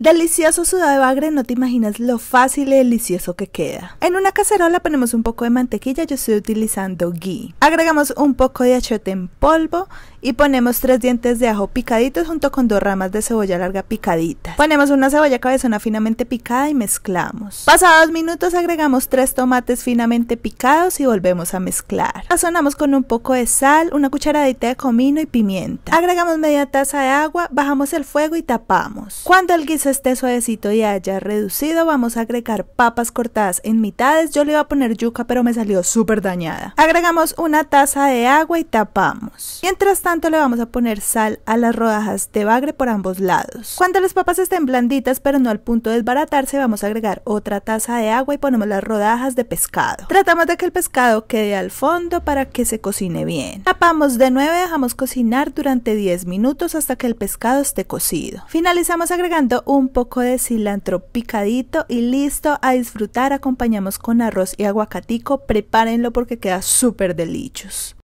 Delicioso sudado de bagre, no te imaginas lo fácil y delicioso que queda. En una cacerola ponemos un poco de mantequilla, yo estoy utilizando ghee. Agregamos un poco de achote en polvo y ponemos tres dientes de ajo picaditos junto con dos ramas de cebolla larga picaditas. Ponemos una cebolla cabezona finamente picada y mezclamos. Pasados minutos agregamos tres tomates finamente picados y volvemos a mezclar. Sazonamos con un poco de sal, una cucharadita de comino y pimienta. Agregamos media taza de agua, bajamos el fuego y tapamos. Cuando el guiso esté suavecito y haya reducido, vamos a agregar papas cortadas en mitades. Yo le iba a poner yuca, pero me salió súper dañada. Agregamos una taza de agua y tapamos. Mientras tanto, tanto le vamos a poner sal a las rodajas de bagre por ambos lados. Cuando las papas estén blanditas pero no al punto de desbaratarse, vamos a agregar otra taza de agua y ponemos las rodajas de pescado. Tratamos de que el pescado quede al fondo para que se cocine bien. Tapamos de nuevo y dejamos cocinar durante 10 minutos hasta que el pescado esté cocido. Finalizamos agregando un poco de cilantro picadito y listo a disfrutar. Acompañamos con arroz y aguacatico. Prepárenlo porque queda súper delicioso.